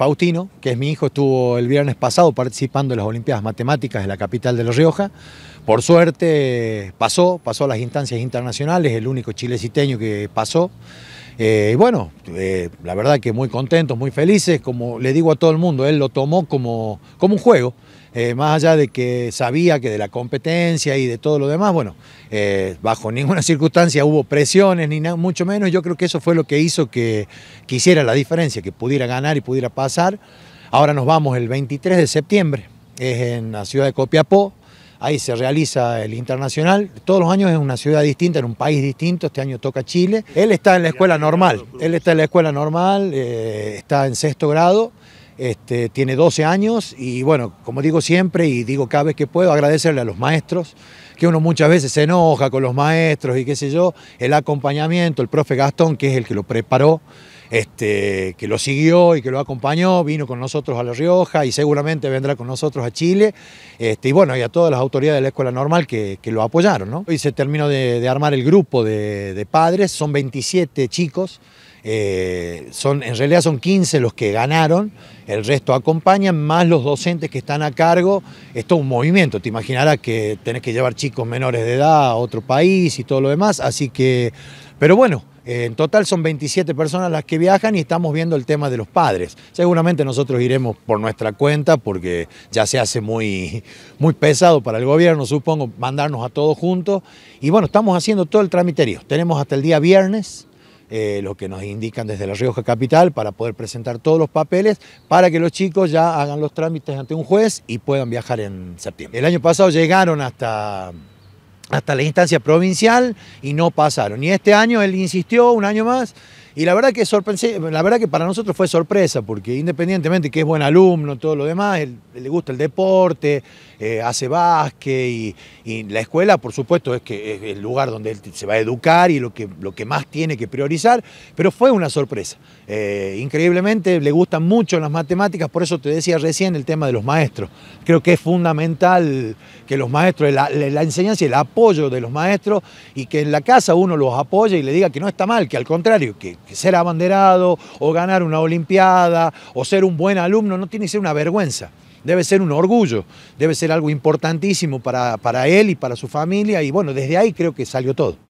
Faustino, que es mi hijo, estuvo el viernes pasado participando en las Olimpiadas Matemáticas en la capital de La Rioja. Por suerte pasó, pasó a las instancias internacionales, el único chileciteño que pasó. Eh, y bueno, eh, la verdad que muy contentos, muy felices, como le digo a todo el mundo, él lo tomó como, como un juego. Eh, más allá de que sabía que de la competencia y de todo lo demás, bueno, eh, bajo ninguna circunstancia hubo presiones, ni mucho menos, yo creo que eso fue lo que hizo que, quisiera hiciera la diferencia, que pudiera ganar y pudiera pasar. Ahora nos vamos el 23 de septiembre, es en la ciudad de Copiapó, ahí se realiza el internacional. Todos los años es una ciudad distinta, en un país distinto, este año toca Chile. Él está en la escuela normal, él está en la escuela normal, eh, está en sexto grado. Este, tiene 12 años y bueno, como digo siempre y digo cada vez que puedo, agradecerle a los maestros, que uno muchas veces se enoja con los maestros y qué sé yo, el acompañamiento, el profe Gastón, que es el que lo preparó, este, que lo siguió y que lo acompañó, vino con nosotros a La Rioja y seguramente vendrá con nosotros a Chile, este, y bueno, y a todas las autoridades de la escuela normal que, lo apoyaron. ¿no? Hoy se terminó de, armar el grupo de, de padres, son 27 chicos, eh, son, en realidad son 15 los que ganaron, el resto acompañan, más los docentes que están a cargo. Es un movimiento, te imaginarás que tenés que llevar chicos menores de edad a otro país y todo lo demás, así que, pero bueno. Eh, en total son 27 personas las que viajan y estamos viendo el tema de los padres. Seguramente nosotros iremos por nuestra cuenta porque ya se hace muy, muy pesado para el gobierno, supongo, mandarnos a todos juntos. Y bueno, estamos haciendo todo el tramiterio. Tenemos hasta el día viernes eh, lo que nos indican desde La Rioja Capital, para poder presentar todos los papeles, para que los chicos ya hagan los trámites ante un juez y puedan viajar en septiembre. El año pasado llegaron hasta hasta la instancia provincial y no pasaron. Y este año él insistió un año más y la verdad que la verdad que para nosotros fue sorpresa, porque independientemente que es buen alumno, todo lo demás, le gusta el deporte, eh, hace básquet y, la escuela, por supuesto, es que es el lugar donde él se va a educar y lo que, lo que más tiene que priorizar, pero fue una sorpresa. Eh, increíblemente le gustan mucho las matemáticas, por eso te decía recién el tema de los maestros. Creo que es fundamental que los maestros, la, la enseñanza y el apoyo de los maestros y que en la casa uno los apoye y le diga que no está mal, que al contrario, que ser abanderado o ganar una olimpiada o ser un buen alumno no tiene que ser una vergüenza. Debe ser un orgullo, debe ser algo importantísimo para, para él y para su familia y bueno, desde ahí creo que salió todo.